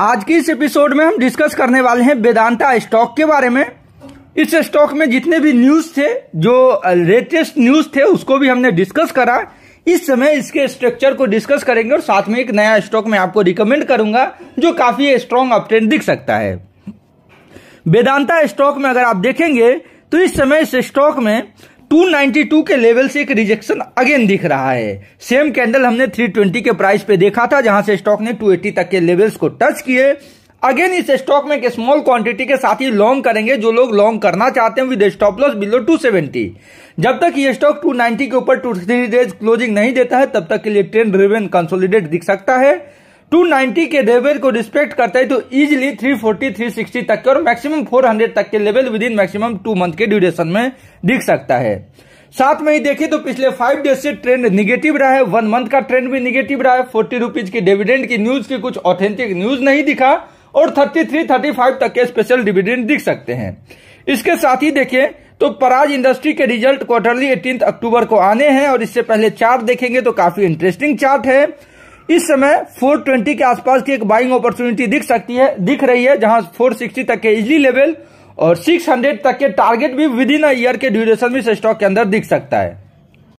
आज के इस एपिसोड में हम डिस्कस करने वाले हैं वेदांता स्टॉक के बारे में इस स्टॉक में जितने भी न्यूज थे जो लेटेस्ट न्यूज थे उसको भी हमने डिस्कस करा इस समय इसके स्ट्रक्चर को डिस्कस करेंगे और साथ में एक नया स्टॉक में आपको रिकमेंड करूंगा जो काफी स्ट्रॉन्ग अपट्रेंड दिख सकता है वेदांता स्टॉक में अगर आप देखेंगे तो इस समय इस स्टॉक में 292 के लेवल से एक रिजेक्शन अगेन दिख रहा है सेम कैंडल हमने 320 के प्राइस पे देखा था जहां से स्टॉक ने 280 तक के लेवल्स को टच किए अगेन इस स्टॉक में एक स्मॉल क्वांटिटी के साथ ही लॉन्ग करेंगे जो लोग लॉन्ग करना चाहते हैं विद स्टॉप लॉस बिलो 270 जब तक ये स्टॉक 290 के ऊपर टू थ्री डेज क्लोजिंग नहीं देता है तब तक के लिए ट्रेंड रिवेन कंसोलिडेट दिख सकता है 290 के लेवल को रिस्पेक्ट करता है तो इजिली 340 360 तक के और मैक्सिमम 400 तक के level within maximum two month के ड्यूरेशन में दिख सकता है साथ में ही देखें तो पिछले फाइव डेज से ट्रेंड निगेटिव रहा है वन मंथ का ट्रेंड भी निगेटिव रहा है फोर्टी रूपीज की डिविडेंड की न्यूज की कुछ ऑथेंटिक न्यूज नहीं दिखा और थर्टी थ्री थर्टी फाइव तक के स्पेशल डिविडेंड दिख सकते हैं इसके साथ ही देखें तो पराज इंडस्ट्री के रिजल्ट क्वार्टरली एटीन अक्टूबर को आने हैं और इससे पहले चार्ट देखेंगे तो काफी इंटरेस्टिंग चार्ट है इस समय 420 के आसपास की एक बाइंग अपॉर्चुनिटी दिख सकती है दिख रही है जहां 460 तक के इजली लेवल और 600 तक के टारगेट भी विद इन अ ईयर के ड्यूरेशन में स्टॉक के अंदर दिख सकता है